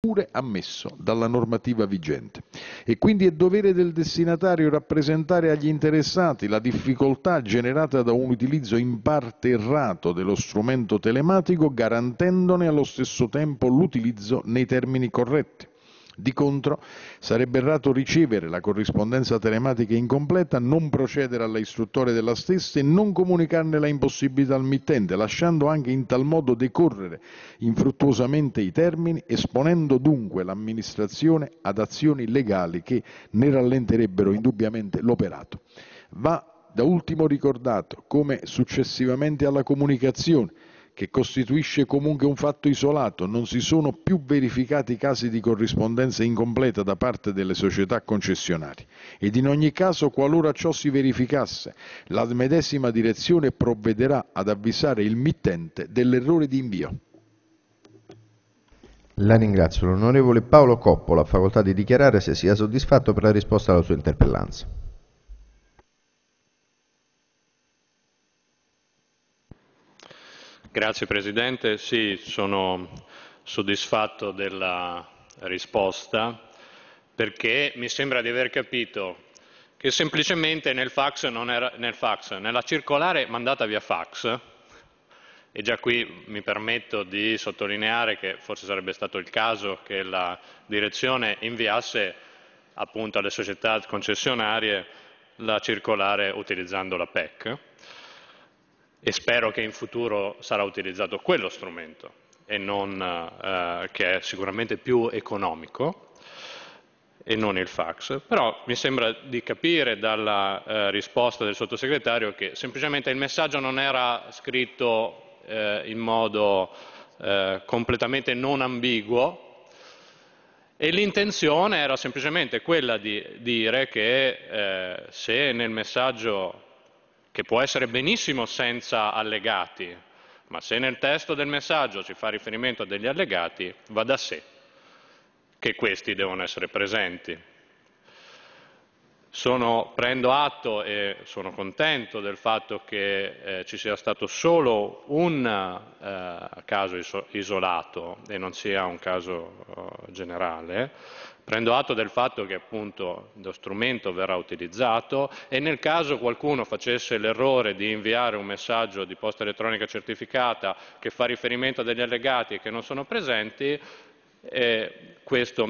pure ammesso dalla normativa vigente e quindi è dovere del destinatario rappresentare agli interessati la difficoltà generata da un utilizzo in parte errato dello strumento telematico garantendone allo stesso tempo l'utilizzo nei termini corretti. Di contro, sarebbe errato ricevere la corrispondenza telematica incompleta, non procedere alla istruttoria della stessa e non comunicarne la impossibilità al mittente, lasciando anche in tal modo decorrere infruttuosamente i termini, esponendo dunque l'amministrazione ad azioni legali che ne rallenterebbero indubbiamente l'operato. Va da ultimo ricordato come successivamente alla comunicazione che costituisce comunque un fatto isolato, non si sono più verificati casi di corrispondenza incompleta da parte delle società concessionarie ed in ogni caso qualora ciò si verificasse la medesima direzione provvederà ad avvisare il mittente dell'errore di invio. La ringrazio. L'onorevole Paolo Coppola ha facoltà di dichiarare se sia soddisfatto per la risposta alla sua interpellanza. Grazie Presidente, sì, sono soddisfatto della risposta perché mi sembra di aver capito che semplicemente nel fax, era, nel fax nella circolare mandata via fax, e già qui mi permetto di sottolineare che forse sarebbe stato il caso che la direzione inviasse appunto alle società concessionarie la circolare utilizzando la PEC, e spero che in futuro sarà utilizzato quello strumento e non, eh, che è sicuramente più economico e non il fax, però mi sembra di capire dalla eh, risposta del sottosegretario che semplicemente il messaggio non era scritto eh, in modo eh, completamente non ambiguo, e l'intenzione era semplicemente quella di dire che eh, se nel messaggio che può essere benissimo senza allegati, ma se nel testo del messaggio si fa riferimento a degli allegati, va da sé che questi devono essere presenti. Sono, prendo atto e sono contento del fatto che eh, ci sia stato solo un eh, caso iso isolato e non sia un caso uh, generale. Prendo atto del fatto che appunto lo strumento verrà utilizzato e nel caso qualcuno facesse l'errore di inviare un messaggio di posta elettronica certificata che fa riferimento a degli allegati che non sono presenti, eh, questo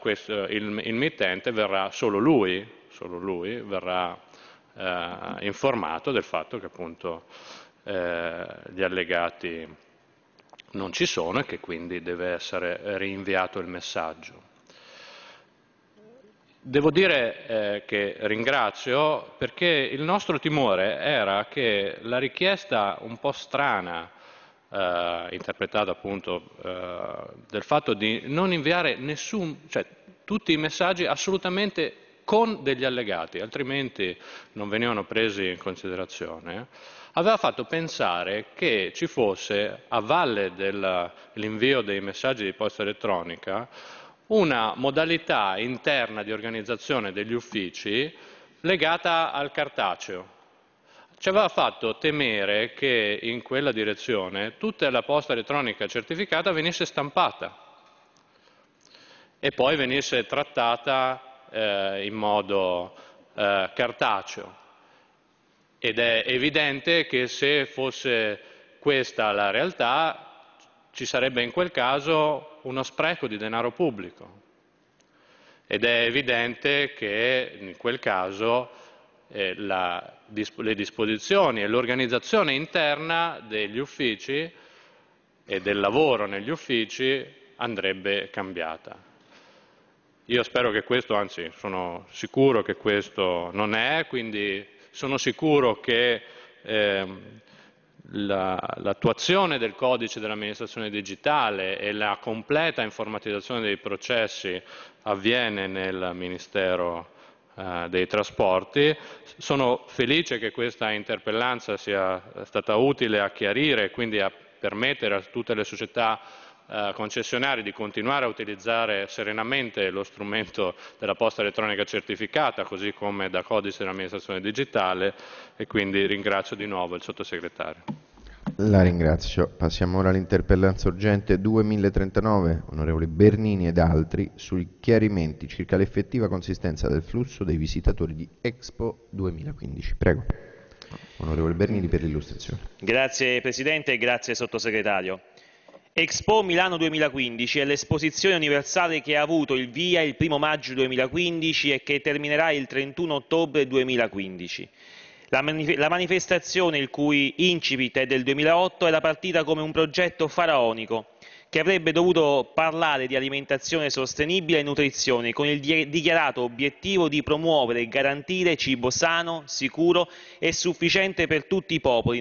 questo, il, il mittente verrà solo lui solo lui verrà eh, informato del fatto che appunto eh, gli allegati non ci sono e che quindi deve essere rinviato il messaggio. Devo dire eh, che ringrazio perché il nostro timore era che la richiesta un po' strana, eh, interpretata appunto eh, del fatto di non inviare nessun, cioè tutti i messaggi assolutamente con degli allegati, altrimenti non venivano presi in considerazione, aveva fatto pensare che ci fosse, a valle dell'invio dei messaggi di posta elettronica, una modalità interna di organizzazione degli uffici legata al cartaceo. Ci aveva fatto temere che in quella direzione tutta la posta elettronica certificata venisse stampata e poi venisse trattata eh, in modo eh, cartaceo. Ed è evidente che se fosse questa la realtà ci sarebbe in quel caso uno spreco di denaro pubblico. Ed è evidente che in quel caso eh, la, le disposizioni e l'organizzazione interna degli uffici e del lavoro negli uffici andrebbe cambiata. Io spero che questo, anzi sono sicuro che questo non è, quindi sono sicuro che eh, l'attuazione del codice dell'amministrazione digitale e la completa informatizzazione dei processi avviene nel Ministero eh, dei trasporti. Sono felice che questa interpellanza sia stata utile a chiarire e quindi a permettere a tutte le società eh, concessionari di continuare a utilizzare serenamente lo strumento della posta elettronica certificata, così come da codice dell'amministrazione digitale e quindi ringrazio di nuovo il sottosegretario. La ringrazio. Passiamo ora all'interpellanza urgente 2039, onorevole Bernini ed altri, sui chiarimenti circa l'effettiva consistenza del flusso dei visitatori di Expo 2015. Prego. Onorevole Bernini per l'illustrazione. Grazie Presidente e grazie Sottosegretario. Expo Milano 2015 è l'esposizione universale che ha avuto il via il 1 maggio 2015 e che terminerà il 31 ottobre 2015. La, manif la, manifestazione, il cui incipit è del 2008, era partita come un progetto faraonico che avrebbe dovuto parlare di alimentazione sostenibile e nutrizione con il di dichiarato obiettivo di promuovere e garantire cibo sano, sicuro e sufficiente per tutti i popoli